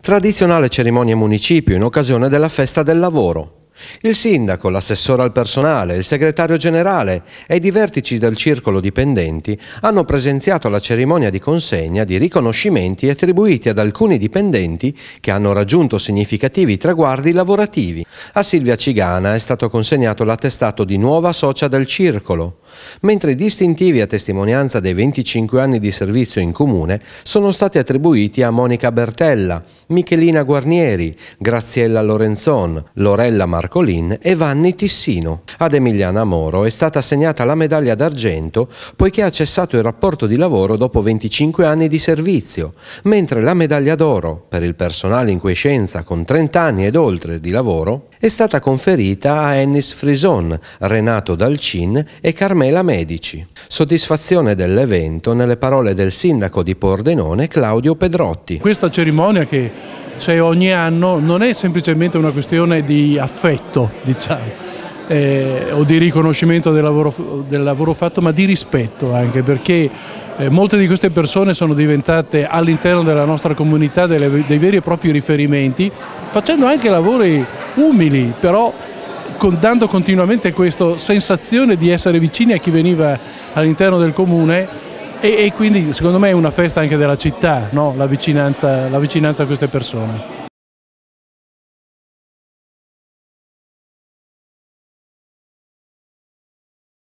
Tradizionale cerimonia municipio in occasione della festa del lavoro. Il sindaco, l'assessore al personale, il segretario generale ed i vertici del circolo dipendenti hanno presenziato la cerimonia di consegna di riconoscimenti attribuiti ad alcuni dipendenti che hanno raggiunto significativi traguardi lavorativi. A Silvia Cigana è stato consegnato l'attestato di nuova socia del circolo mentre i distintivi a testimonianza dei 25 anni di servizio in comune sono stati attribuiti a Monica Bertella, Michelina Guarnieri, Graziella Lorenzon, Lorella Marcolin e Vanni Tissino. Ad Emiliana Moro è stata assegnata la medaglia d'argento poiché ha cessato il rapporto di lavoro dopo 25 anni di servizio, mentre la medaglia d'oro per il personale in quiescenza con 30 anni ed oltre di lavoro è stata conferita a Ennis Frison, Renato Dalcin e Carmela Medici. Soddisfazione dell'evento nelle parole del sindaco di Pordenone Claudio Pedrotti. Questa cerimonia che c'è ogni anno non è semplicemente una questione di affetto, diciamo. Eh, o di riconoscimento del lavoro, del lavoro, fatto, ma di rispetto anche perché eh, molte di queste persone sono diventate all'interno della nostra comunità delle, dei veri e propri riferimenti facendo anche lavori umili, però dando continuamente questa sensazione di essere vicini a chi veniva all'interno del comune e, e, quindi secondo me è una festa anche della città, no? la, vicinanza, la vicinanza a queste persone.